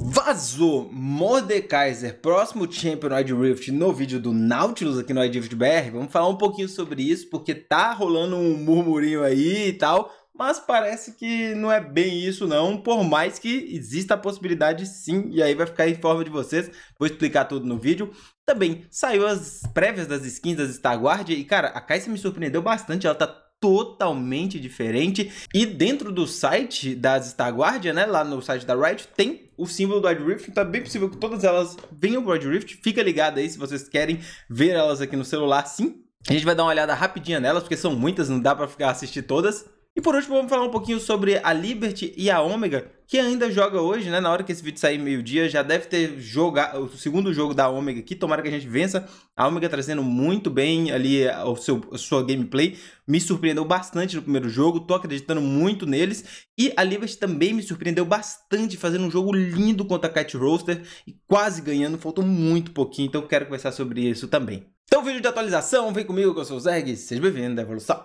Vazou Mordekaiser, próximo Champion Wide Rift no vídeo do Nautilus aqui no Wide Rift BR. Vamos falar um pouquinho sobre isso, porque tá rolando um murmurinho aí e tal, mas parece que não é bem isso não, por mais que exista a possibilidade sim, e aí vai ficar em forma de vocês, vou explicar tudo no vídeo. Também saiu as prévias das skins das Star Guard e cara, a Kai'Sa me surpreendeu bastante, ela tá totalmente diferente. E dentro do site das Star Guardian, né, lá no site da Riot, tem o símbolo do Wild Rift, então é bem possível que todas elas venham pro Wild Rift. Fica ligado aí se vocês querem ver elas aqui no celular, sim. A gente vai dar uma olhada rapidinha nelas, porque são muitas, não dá para ficar assistir todas. E por último, vamos falar um pouquinho sobre a Liberty e a Omega, que ainda joga hoje, né? Na hora que esse vídeo sair meio-dia, já deve ter jogado o segundo jogo da Omega aqui. Tomara que a gente vença. A Omega trazendo muito bem ali eh, o seu, a sua gameplay. Me surpreendeu bastante no primeiro jogo. Tô acreditando muito neles. E a Liberty também me surpreendeu bastante, fazendo um jogo lindo contra a Cat Roaster e quase ganhando. Faltou muito pouquinho, então quero conversar sobre isso também. Então, vídeo de atualização, vem comigo que eu sou o Zerg. Seja bem-vindo à evolução.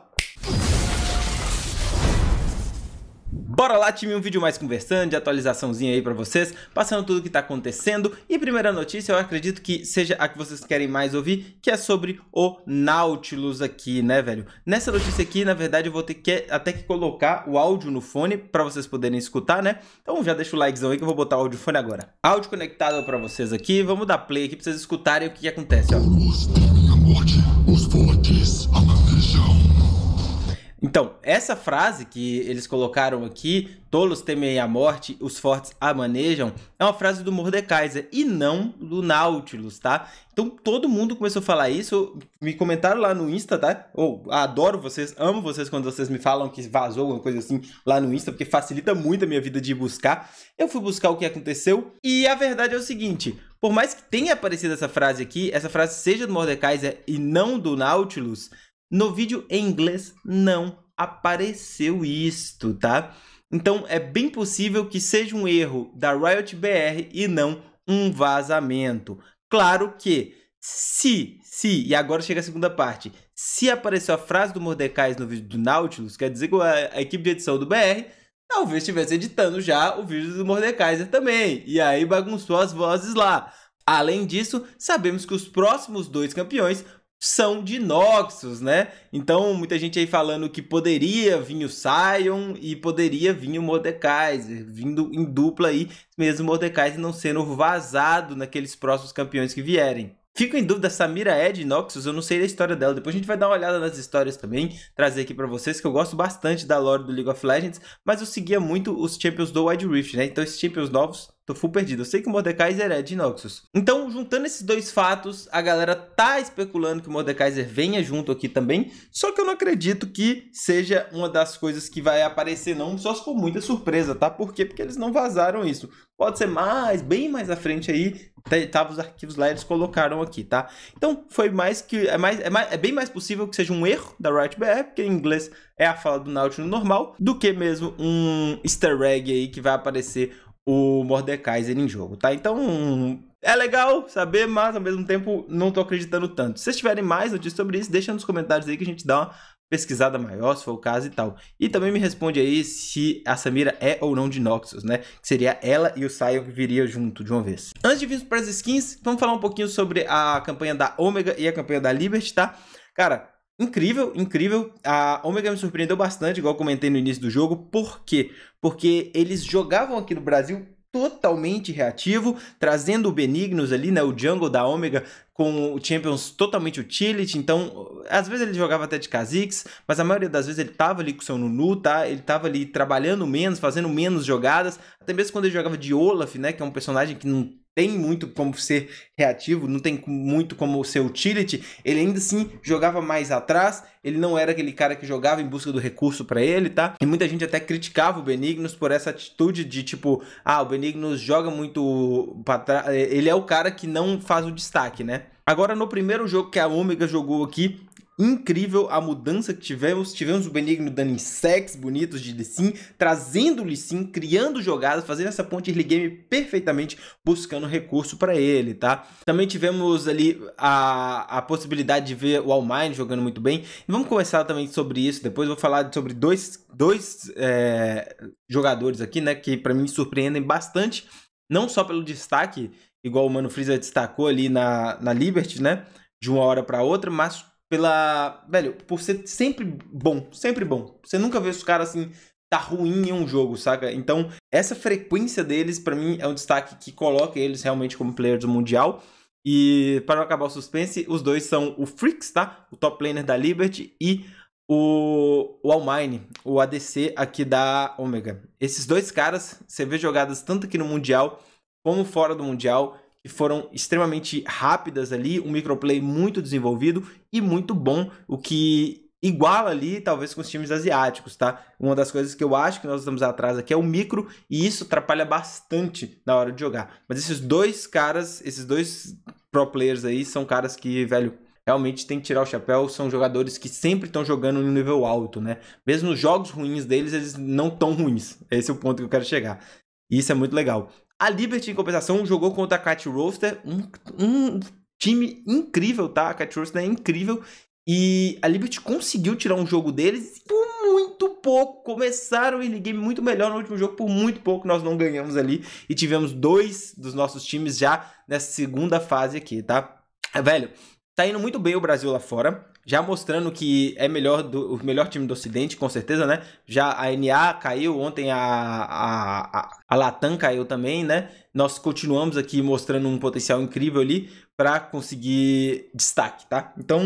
Bora lá, time, um vídeo mais conversando, de atualizaçãozinha aí para vocês, passando tudo que tá acontecendo. E primeira notícia, eu acredito que seja a que vocês querem mais ouvir, que é sobre o Nautilus aqui, né, velho? Nessa notícia aqui, na verdade, eu vou ter que até que colocar o áudio no fone para vocês poderem escutar, né? Então já deixa o likezão aí que eu vou botar o áudio no fone agora. Áudio conectado para vocês aqui, vamos dar play aqui para vocês escutarem o que, que acontece, ó. Cronos teme minha morte. Então, essa frase que eles colocaram aqui, tolos temem a morte, os fortes a manejam, é uma frase do Mordekaiser e não do Nautilus, tá? Então, todo mundo começou a falar isso, me comentaram lá no Insta, tá? Ou, oh, adoro vocês, amo vocês quando vocês me falam que vazou alguma coisa assim lá no Insta, porque facilita muito a minha vida de buscar. Eu fui buscar o que aconteceu e a verdade é o seguinte, por mais que tenha aparecido essa frase aqui, essa frase seja do Mordekaiser é, e não do Nautilus, no vídeo em inglês não apareceu isto, tá? Então é bem possível que seja um erro da Riot BR e não um vazamento. Claro que se, se, e agora chega a segunda parte, se apareceu a frase do Mordecai no vídeo do Nautilus, quer dizer que a, a equipe de edição do BR talvez estivesse editando já o vídeo do Mordekaiser também, e aí bagunçou as vozes lá. Além disso, sabemos que os próximos dois campeões são de Noxus, né? Então, muita gente aí falando que poderia vir o Sion e poderia vir o Mordekaiser, vindo em dupla aí, mesmo o Mordekaiser não sendo vazado naqueles próximos campeões que vierem. Fico em dúvida, Samira é de Noxus, eu não sei da história dela. Depois a gente vai dar uma olhada nas histórias também, trazer aqui para vocês, que eu gosto bastante da lore do League of Legends, mas eu seguia muito os Champions do Wide Rift, né? Então esses Champions novos Tô full perdido. Eu sei que o Mordekaiser é de Noxus. Então, juntando esses dois fatos, a galera tá especulando que o Mordekaiser venha junto aqui também. Só que eu não acredito que seja uma das coisas que vai aparecer, não. Só se for muita surpresa, tá? Por quê? Porque eles não vazaram isso. Pode ser mais, bem mais à frente aí, tava tá, tá, os arquivos lá, eles colocaram aqui, tá? Então, foi mais que. É, mais, é, mais, é bem mais possível que seja um erro da RightBR, porque em inglês é a fala do Nautilus normal, do que mesmo um easter egg aí que vai aparecer o Mordekaiser em jogo, tá? Então. É legal saber, mas ao mesmo tempo não tô acreditando tanto. Se vocês tiverem mais notícias sobre isso, deixa nos comentários aí que a gente dá uma pesquisada maior, se for o caso e tal. E também me responde aí se a Samira é ou não de Noxus, né? Que seria ela e o Sion que viria junto de uma vez. Antes de virmos para as skins, vamos falar um pouquinho sobre a campanha da Omega e a campanha da Liberty, tá? Cara, incrível, incrível. A Omega me surpreendeu bastante, igual comentei no início do jogo. Por quê? Porque eles jogavam aqui no Brasil totalmente reativo, trazendo o Benignos ali, né, o jungle da Omega com o Champions totalmente utility, então às vezes ele jogava até de Kha'Zix, mas a maioria das vezes ele tava ali com seu Nunu, tá? Ele tava ali trabalhando menos, fazendo menos jogadas, até mesmo quando ele jogava de Olaf, né, que é um personagem que não tem muito como ser reativo, não tem muito como ser utility, ele ainda assim jogava mais atrás, ele não era aquele cara que jogava em busca do recurso para ele, tá? E muita gente até criticava o Benignos por essa atitude de tipo, ah, o Benignos joga muito para trás, ele é o cara que não faz o destaque, né? Agora no primeiro jogo que a Omega jogou aqui, incrível a mudança que tivemos. Tivemos o Benigno dando sex bonitos de Lee Sin, trazendo o Lee Sin, criando jogadas, fazendo essa ponte early game perfeitamente, buscando recurso para ele, tá? Também tivemos ali a, a possibilidade de ver o All jogando muito bem. vamos conversar também sobre isso depois. Vou falar sobre dois, dois é, jogadores aqui, né? Que para mim surpreendem bastante. Não só pelo destaque, igual o Mano Freeza destacou ali na, na Liberty, né? De uma hora para outra, mas pela. Velho, por ser sempre bom, sempre bom. Você nunca vê os caras assim, tá ruim em um jogo, saca? Então, essa frequência deles, para mim, é um destaque que coloca eles realmente como players do Mundial. E para não acabar o suspense, os dois são o Freaks, tá? O top laner da Liberty e o, o Almine, o ADC aqui da Omega. Esses dois caras, você vê jogadas tanto aqui no Mundial como fora do Mundial que foram extremamente rápidas ali, um microplay muito desenvolvido e muito bom, o que iguala ali, talvez, com os times asiáticos, tá? Uma das coisas que eu acho que nós estamos atrás aqui é o micro, e isso atrapalha bastante na hora de jogar. Mas esses dois caras, esses dois pro players aí, são caras que, velho, realmente tem que tirar o chapéu, são jogadores que sempre estão jogando em um nível alto, né? Mesmo os jogos ruins deles, eles não tão ruins. Esse é o ponto que eu quero chegar. E isso é muito legal. A Liberty, em compensação, jogou contra a Cat Roaster, um, um time incrível, tá? A Cat Roaster é incrível. E a Liberty conseguiu tirar um jogo deles por muito pouco. Começaram o game muito melhor no último jogo, por muito pouco nós não ganhamos ali. E tivemos dois dos nossos times já nessa segunda fase aqui, tá? Velho, tá indo muito bem o Brasil lá fora já mostrando que é melhor do, o melhor time do Ocidente, com certeza, né? Já a NA caiu, ontem a, a, a, a Latam caiu também, né? Nós continuamos aqui mostrando um potencial incrível ali para conseguir destaque, tá? Então,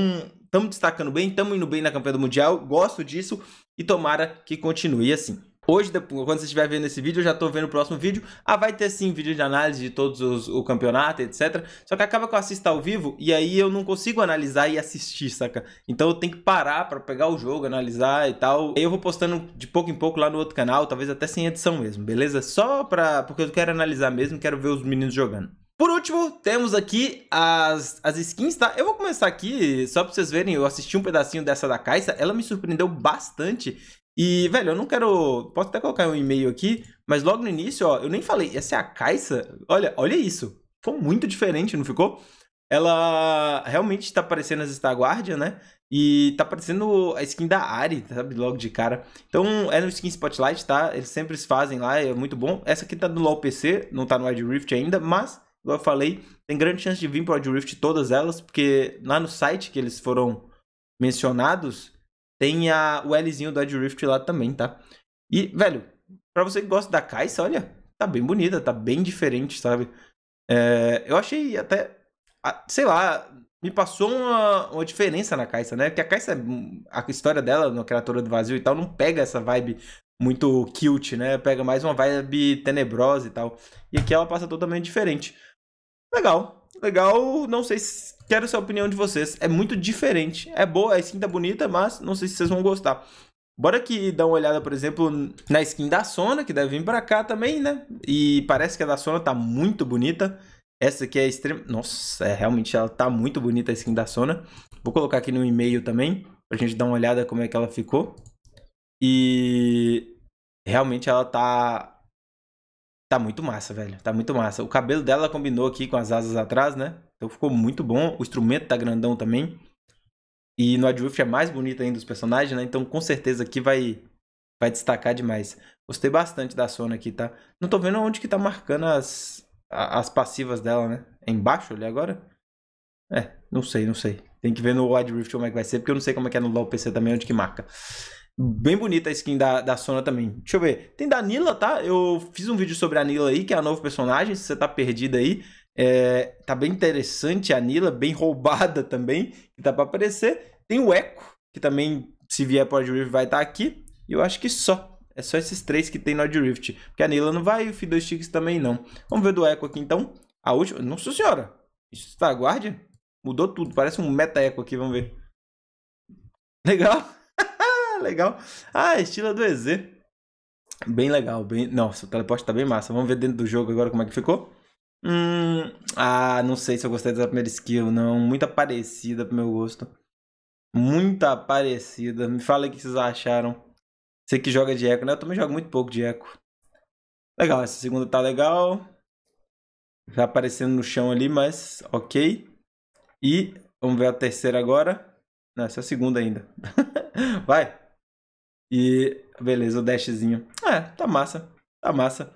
estamos destacando bem, estamos indo bem na campanha do Mundial, gosto disso e tomara que continue assim. Hoje, quando você estiver vendo esse vídeo, eu já estou vendo o próximo vídeo. Ah, vai ter sim vídeo de análise de todos os, o campeonato, etc. Só que acaba que eu assisto ao vivo e aí eu não consigo analisar e assistir, saca? Então eu tenho que parar para pegar o jogo, analisar e tal. E eu vou postando de pouco em pouco lá no outro canal, talvez até sem edição mesmo, beleza? Só para porque eu quero analisar mesmo, quero ver os meninos jogando. Por último, temos aqui as, as skins, tá? Eu vou começar aqui, só pra vocês verem, eu assisti um pedacinho dessa da Caixa, ela me surpreendeu bastante e, velho, eu não quero. Posso até colocar um e-mail aqui, mas logo no início, ó, eu nem falei, essa é a Caixa. Olha, olha isso. Ficou muito diferente, não ficou? Ela realmente tá parecendo as Star Guardian, né? E tá parecendo a skin da Ari, sabe? Logo de cara. Então, é no skin Spotlight, tá? Eles sempre fazem lá, é muito bom. Essa aqui tá no LoL PC, não tá no Wide Rift ainda, mas, igual eu falei, tem grande chance de vir pro Wide Rift todas elas, porque lá no site que eles foram mencionados, tem a, o Lzinho do Ed Rift lá também, tá? E, velho, pra você que gosta da caixa, olha, tá bem bonita, tá bem diferente, sabe? É, eu achei até, sei lá, me passou uma, uma diferença na caixa, né? Porque a caixa, a história dela, na criatura do vazio e tal, não pega essa vibe muito cute, né? Pega mais uma vibe tenebrosa e tal. E aqui ela passa totalmente diferente. Legal legal, não sei se quero a opinião de vocês. É muito diferente. É boa, a skin tá bonita, mas não sei se vocês vão gostar. Bora aqui dar uma olhada, por exemplo, na skin da Sona, que deve vir pra cá também, né? E parece que a da Sona tá muito bonita. Essa aqui é extrema... Nossa, é, realmente ela tá muito bonita a skin da Sona. Vou colocar aqui no e-mail também, pra gente dar uma olhada como é que ela ficou. E... Realmente ela tá Tá muito massa, velho. Tá muito massa. O cabelo dela combinou aqui com as asas atrás, né? Então ficou muito bom. O instrumento tá grandão também. E no Adrift é mais bonito ainda os personagens, né? Então com certeza aqui vai vai destacar demais. Gostei bastante da Sona aqui, tá? Não tô vendo onde que tá marcando as, as passivas dela, né? É embaixo ali agora? É, não sei, não sei. Tem que ver no Wide Rift como é que vai ser, porque eu não sei como é que é no LoL PC também, onde que marca. Bem bonita a skin da, da Sona também. Deixa eu ver. Tem da Nila, tá? Eu fiz um vídeo sobre a Nila aí, que é a novo personagem. Se você tá perdido aí, é, tá bem interessante a Nila, bem roubada também, que tá pra aparecer. Tem o Echo, que também, se vier pro Rift, vai estar tá aqui. E eu acho que só. É só esses três que tem no Rift. Porque a Nila não vai e o Sticks também não. Vamos ver do Echo aqui então. A última. Nossa senhora! Isso tá guarda? Mudou tudo. Parece um meta-eco aqui, vamos ver. Legal legal. Ah, estilo do EZ. Bem legal, bem. Nossa, o teleporte tá bem massa. Vamos ver dentro do jogo agora como é que ficou. Hum, ah, não sei se eu gostei dessa primeira skill, não. Muito parecida pro meu gosto. muito parecida. Me fala o que vocês acharam. Você que joga de eco, né? Eu também jogo muito pouco de eco. Legal, essa segunda tá legal. Já tá aparecendo no chão ali, mas ok. E vamos ver a terceira agora. Não, essa é a segunda ainda. Vai! E beleza, o dashzinho. É, tá massa. Tá massa.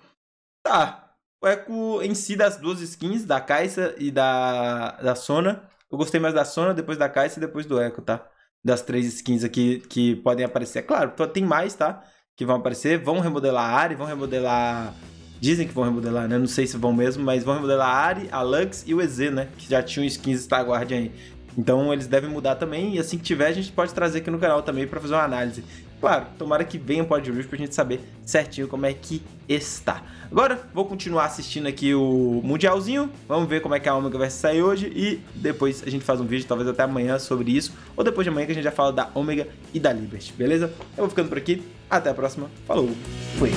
Tá. É o Echo em si das duas skins, da Caixa e da, da Sona. Eu gostei mais da Sona, depois da Caixa e depois do Echo, tá? Das três skins aqui que podem aparecer. Claro, tem mais, tá? Que vão aparecer. Vão remodelar a Ari, vão remodelar Dizem que vão remodelar, né? Não sei se vão mesmo, mas vão remodelar a Ari, a Lux e o EZ, né? Que já tinham skins Star Guardian aí. Então eles devem mudar também. E assim que tiver, a gente pode trazer aqui no canal também para fazer uma análise. Claro, tomara que venha um pod review pra gente saber certinho como é que está. Agora, vou continuar assistindo aqui o Mundialzinho. Vamos ver como é que a Omega vai sair hoje. E depois a gente faz um vídeo, talvez até amanhã, sobre isso. Ou depois de amanhã que a gente já fala da Omega e da Liberty, beleza? Eu vou ficando por aqui. Até a próxima. Falou. Fui.